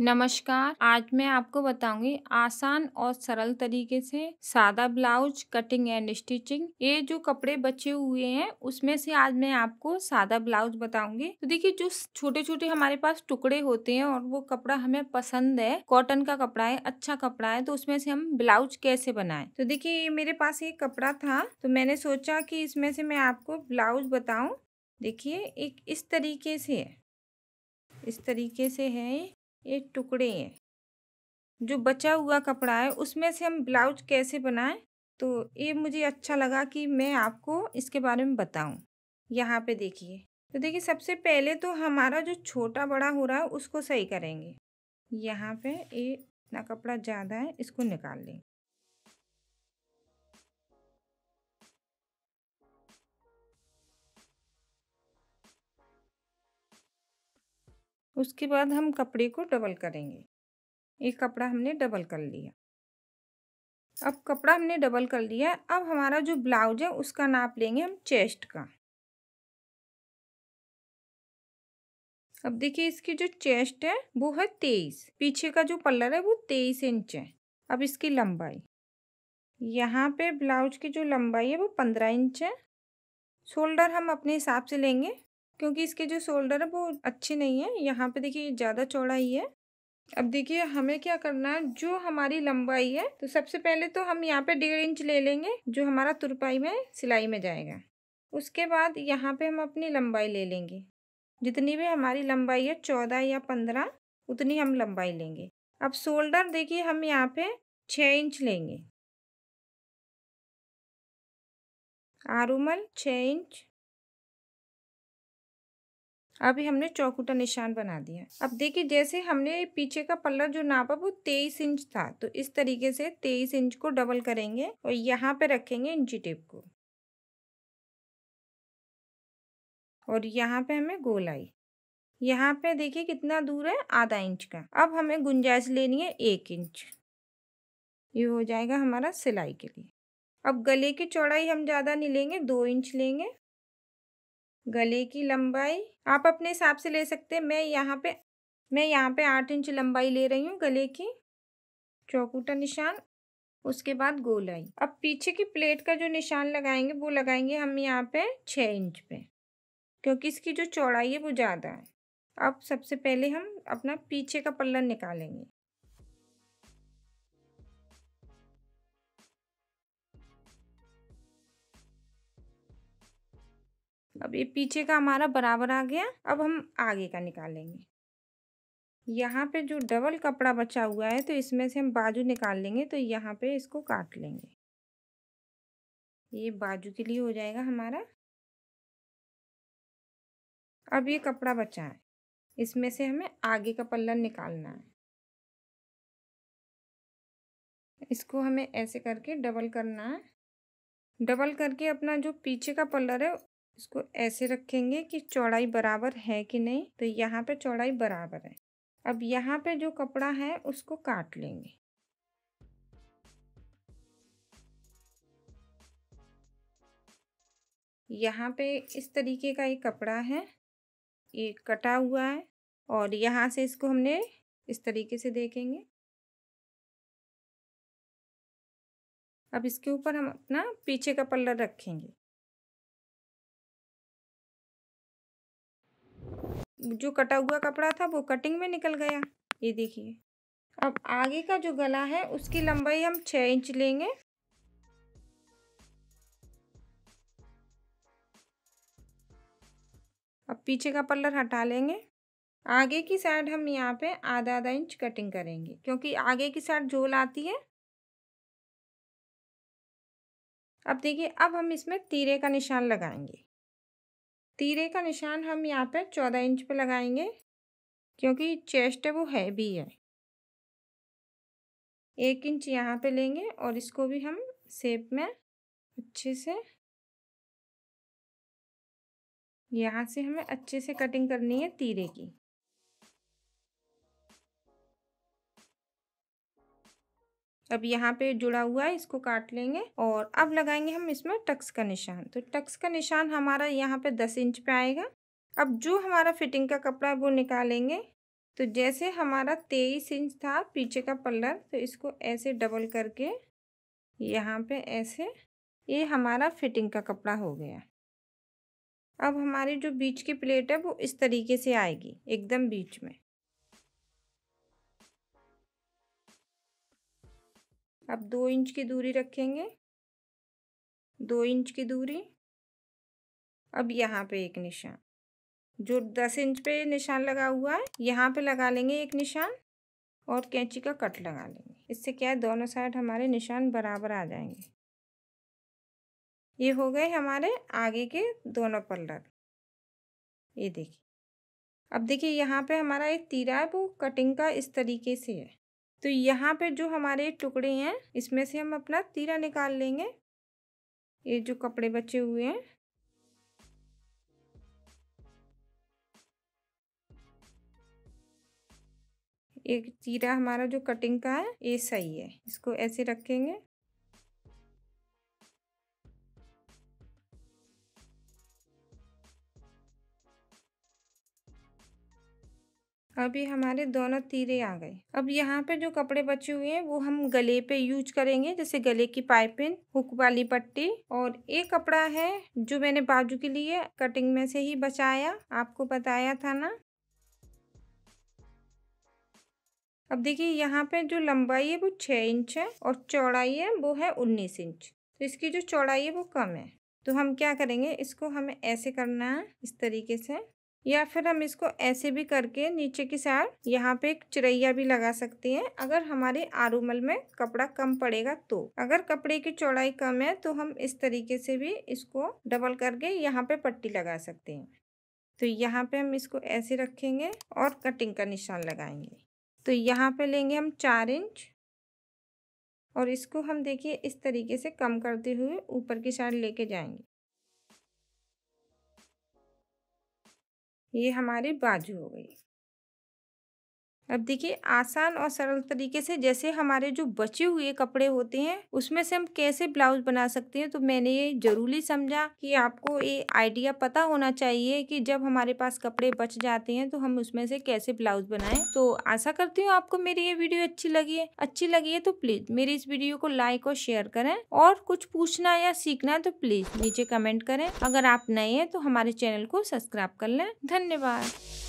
नमस्कार आज मैं आपको बताऊंगी आसान और सरल तरीके से सादा ब्लाउज कटिंग एंड स्टिचिंग ये जो कपड़े बचे हुए हैं उसमें से आज मैं आपको सादा ब्लाउज बताऊंगी तो देखिए जो छोटे छोटे हमारे पास टुकड़े होते हैं और वो कपड़ा हमें पसंद है कॉटन का कपड़ा है अच्छा कपड़ा है तो उसमें से हम ब्लाउज कैसे बनाए तो देखिये ये मेरे पास ये कपड़ा था तो मैंने सोचा की इसमें से मैं आपको ब्लाउज बताऊँ देखिए एक इस तरीके से है इस तरीके से है ये टुकड़े हैं जो बचा हुआ कपड़ा है उसमें से हम ब्लाउज कैसे बनाएं तो ये मुझे अच्छा लगा कि मैं आपको इसके बारे में बताऊं यहाँ पे देखिए तो देखिए सबसे पहले तो हमारा जो छोटा बड़ा हो रहा है उसको सही करेंगे यहाँ पे ये ना कपड़ा ज़्यादा है इसको निकाल लें उसके बाद हम कपड़े को डबल करेंगे एक कपड़ा हमने डबल कर लिया अब कपड़ा हमने डबल कर लिया अब हमारा जो ब्लाउज है उसका नाप लेंगे हम चेस्ट का अब देखिए इसकी जो चेस्ट है वो है तेईस पीछे का जो पल्लर है वो तेईस इंच है अब इसकी लंबाई यहाँ पे ब्लाउज की जो लंबाई है वो पंद्रह इंच है शोल्डर हम अपने हिसाब से लेंगे क्योंकि इसके जो शोल्डर है वो अच्छे नहीं है यहाँ पे देखिए ज़्यादा चौड़ा ही है अब देखिए हमें क्या करना है जो हमारी लंबाई है तो सबसे पहले तो हम यहाँ पे डेढ़ इंच ले लेंगे जो हमारा तुरपाई में सिलाई में जाएगा उसके बाद यहाँ पे हम अपनी लंबाई ले लेंगे जितनी भी हमारी लंबाई है चौदह या पंद्रह उतनी हम लंबाई लेंगे अब शोल्डर देखिए हम यहाँ पे छः इंच लेंगे आरूमल छः इंच अभी हमने चौकुटा निशान बना दिया अब देखिए जैसे हमने पीछे का पल्ला जो नापा वो तेईस इंच था तो इस तरीके से तेईस इंच को डबल करेंगे और यहाँ पे रखेंगे इंची टेप को और यहाँ पे हमें गोल आई यहाँ पे देखिए कितना दूर है आधा इंच का अब हमें गुंजाइश लेनी है एक इंच ये हो जाएगा हमारा सिलाई के लिए अब गले की चौड़ाई हम ज़्यादा नहीं लेंगे दो इंच लेंगे गले की लंबाई आप अपने हिसाब से ले सकते हैं मैं यहाँ पे मैं यहाँ पे आठ इंच लंबाई ले रही हूँ गले की चौकूटा निशान उसके बाद गोलाई अब पीछे की प्लेट का जो निशान लगाएंगे वो लगाएंगे हम यहाँ पे छः इंच पे क्योंकि इसकी जो चौड़ाई है वो ज़्यादा है अब सबसे पहले हम अपना पीछे का पल्ला निकालेंगे अब ये पीछे का हमारा बराबर आ गया अब हम आगे का निकालेंगे यहाँ पे जो डबल कपड़ा बचा हुआ है तो इसमें से हम बाजू निकाल लेंगे तो यहाँ पे इसको काट लेंगे ये बाजू के लिए हो जाएगा हमारा अब ये कपड़ा बचा है इसमें से हमें आगे का पल्ला निकालना है इसको हमें ऐसे करके डबल करना है डबल करके अपना जो पीछे का पल्लर है इसको ऐसे रखेंगे कि चौड़ाई बराबर है कि नहीं तो यहाँ पे चौड़ाई बराबर है अब यहाँ पे जो कपड़ा है उसको काट लेंगे यहाँ पे इस तरीके का एक कपड़ा है ये कटा हुआ है और यहाँ से इसको हमने इस तरीके से देखेंगे अब इसके ऊपर हम अपना पीछे का पल्लर रखेंगे जो कटा हुआ कपड़ा था वो कटिंग में निकल गया ये देखिए अब आगे का जो गला है उसकी लंबाई हम छः इंच लेंगे अब पीछे का पल्लर हटा लेंगे आगे की साइड हम यहाँ पे आधा आधा इंच कटिंग करेंगे क्योंकि आगे की साइड झोल आती है अब देखिए अब हम इसमें तीरे का निशान लगाएंगे तीरे का निशान हम यहाँ पर चौदह इंच पे लगाएंगे क्योंकि चेस्ट है वो है भी है एक इंच यहाँ पे लेंगे और इसको भी हम सेप में अच्छे से यहाँ से हमें अच्छे से कटिंग करनी है तीरे की अब यहाँ पे जुड़ा हुआ है इसको काट लेंगे और अब लगाएंगे हम इसमें टक्स का निशान तो टक्स का निशान हमारा यहाँ पे दस इंच पे आएगा अब जो हमारा फिटिंग का कपड़ा है वो निकालेंगे तो जैसे हमारा तेईस इंच था पीछे का पल्लर तो इसको ऐसे डबल करके यहाँ पे ऐसे ये हमारा फिटिंग का कपड़ा हो गया अब हमारी जो बीच की प्लेट है वो इस तरीके से आएगी एकदम बीच में अब दो इंच की दूरी रखेंगे दो इंच की दूरी अब यहाँ पे एक निशान जो दस इंच पे निशान लगा हुआ है यहाँ पे लगा लेंगे एक निशान और कैंची का कट लगा लेंगे इससे क्या है दोनों साइड हमारे निशान बराबर आ जाएंगे ये हो गए हमारे आगे के दोनों पल्लर ये देखिए अब देखिए यहाँ पे हमारा एक तीरा है वो कटिंग का इस तरीके से है तो यहाँ पे जो हमारे टुकड़े हैं इसमें से हम अपना तीरा निकाल लेंगे ये जो कपड़े बचे हुए हैं एक तीरा हमारा जो कटिंग का है ये सही है इसको ऐसे रखेंगे अभी हमारे दोनों तीरे आ गए अब यहाँ पे जो कपड़े बचे हुए हैं वो हम गले पे यूज करेंगे जैसे गले की पाइपिंग हुक वाली पट्टी और एक कपड़ा है जो मैंने बाजू के लिए कटिंग में से ही बचाया आपको बताया था ना अब देखिए यहाँ पे जो लंबाई है वो छः इंच है और चौड़ाई है वो है उन्नीस इंच तो इसकी जो चौड़ाई है वो कम है तो हम क्या करेंगे इसको हमें ऐसे करना है इस तरीके से या फिर हम इसको ऐसे भी करके नीचे की साइड यहाँ पे एक चिड़ैया भी लगा सकते हैं अगर हमारे आरूमल में कपड़ा कम पड़ेगा तो अगर कपड़े की चौड़ाई कम है तो हम इस तरीके से भी इसको डबल करके यहाँ पे पट्टी लगा सकते हैं तो यहाँ पे हम इसको ऐसे रखेंगे और कटिंग का निशान लगाएंगे तो यहाँ पे लेंगे हम चार इंच और इसको हम देखिए इस तरीके से कम करते हुए ऊपर की साइड लेके जाएंगे ये हमारे बाजू हो गई अब देखिए आसान और सरल तरीके से जैसे हमारे जो बचे हुए कपड़े होते हैं उसमें से हम कैसे ब्लाउज बना सकते हैं तो मैंने ये जरूरी समझा कि आपको ये आइडिया पता होना चाहिए कि जब हमारे पास कपड़े बच जाते हैं तो हम उसमें से कैसे ब्लाउज बनाएं तो आशा करती हूँ आपको मेरी ये वीडियो अच्छी लगी है अच्छी लगी है तो प्लीज मेरी इस वीडियो को लाइक और शेयर करें और कुछ पूछना या सीखना है तो प्लीज नीचे कमेंट करें अगर आप नए हैं तो हमारे चैनल को सब्सक्राइब कर लें धन्यवाद